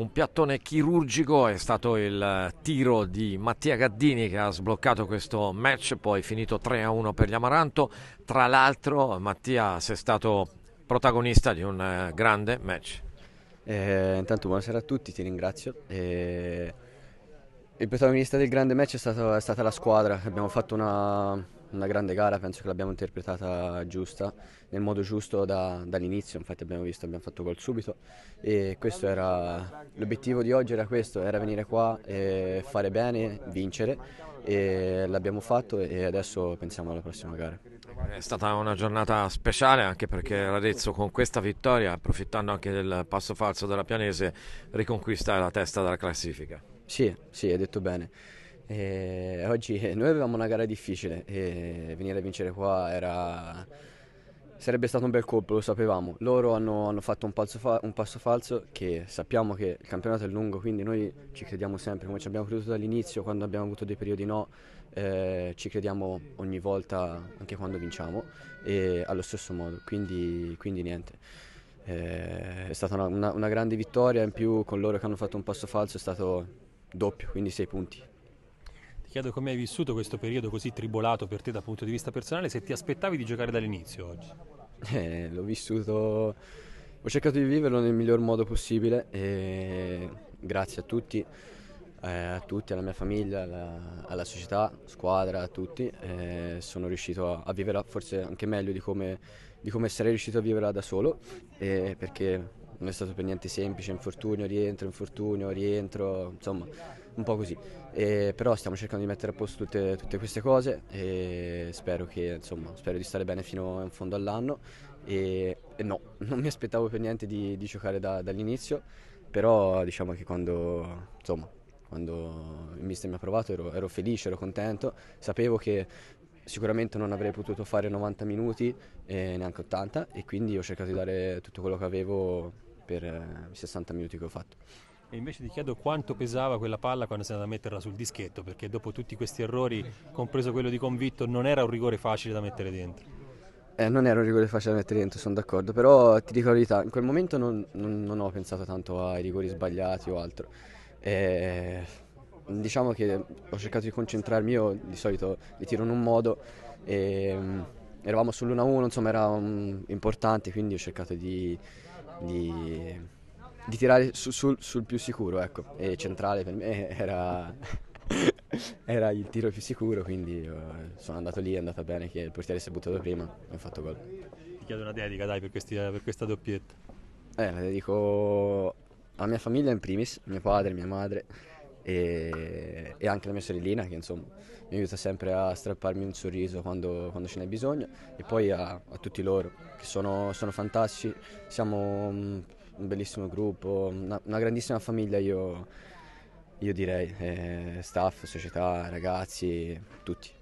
Un piattone chirurgico è stato il eh, tiro di Mattia Gaddini che ha sbloccato questo match, poi finito 3-1 per gli Amaranto. Tra l'altro Mattia sei stato protagonista di un eh, grande match. Eh, intanto buonasera a tutti, ti ringrazio. Eh, il protagonista del grande match è, stato, è stata la squadra, abbiamo fatto una, una grande gara, penso che l'abbiamo interpretata giusta, nel modo giusto da, dall'inizio, infatti abbiamo visto, abbiamo fatto gol subito e questo era l'obiettivo di oggi era questo, era venire qua e fare bene, vincere e l'abbiamo fatto e adesso pensiamo alla prossima gara. È stata una giornata speciale anche perché l'Arezzo con questa vittoria, approfittando anche del passo falso della Pianese, riconquista la testa della classifica. Sì, sì, hai detto bene. E oggi eh, noi avevamo una gara difficile e venire a vincere qua era... sarebbe stato un bel colpo, lo sapevamo. Loro hanno, hanno fatto un, fa... un passo falso che sappiamo che il campionato è lungo, quindi noi ci crediamo sempre, come ci abbiamo creduto dall'inizio, quando abbiamo avuto dei periodi no, eh, ci crediamo ogni volta, anche quando vinciamo, e allo stesso modo, quindi, quindi niente. Eh, è stata una, una, una grande vittoria, in più con loro che hanno fatto un passo falso è stato doppio, quindi sei punti chiedo come hai vissuto questo periodo così tribolato per te dal punto di vista personale, se ti aspettavi di giocare dall'inizio oggi. Eh, l'ho vissuto, ho cercato di viverlo nel miglior modo possibile e grazie a tutti, eh, a tutti alla mia famiglia, alla, alla società, squadra, a tutti, eh, sono riuscito a, a viverla forse anche meglio di come, di come sarei riuscito a vivere da solo eh, perché non è stato per niente semplice, infortunio, rientro, infortunio, rientro, insomma un po' così. E, però stiamo cercando di mettere a posto tutte, tutte queste cose e spero, che, insomma, spero di stare bene fino in fondo all'anno e, e no, non mi aspettavo per niente di, di giocare da, dall'inizio, però diciamo che quando, insomma, quando il mister mi ha provato ero, ero felice, ero contento, sapevo che sicuramente non avrei potuto fare 90 minuti e neanche 80 e quindi ho cercato di dare tutto quello che avevo per eh, i 60 minuti che ho fatto. E invece ti chiedo quanto pesava quella palla quando sei andato a metterla sul dischetto, perché dopo tutti questi errori, compreso quello di Convitto, non era un rigore facile da mettere dentro. Eh, non era un rigore facile da mettere dentro, sono d'accordo, però ti dico la verità, in quel momento non, non, non ho pensato tanto ai rigori sbagliati o altro. Eh, diciamo che ho cercato di concentrarmi, io di solito li tiro in un modo, e, ehm, eravamo sull'1-1, insomma era um, importante, quindi ho cercato di di, di tirare su, sul, sul, più sicuro, ecco. E centrale per me era, era il tiro più sicuro, quindi eh, sono andato lì, è andata bene che il portiere si è buttato prima e ho fatto gol. Ti chiedo una dedica, dai, per, questi, per questa doppietta. Eh, la dedico alla mia famiglia in primis, mio padre, mia madre e e anche la mia sorellina che insomma mi aiuta sempre a strapparmi un sorriso quando, quando ce n'è bisogno e poi a, a tutti loro che sono, sono fantastici, siamo un bellissimo gruppo, una, una grandissima famiglia io, io direi, eh, staff, società, ragazzi, tutti.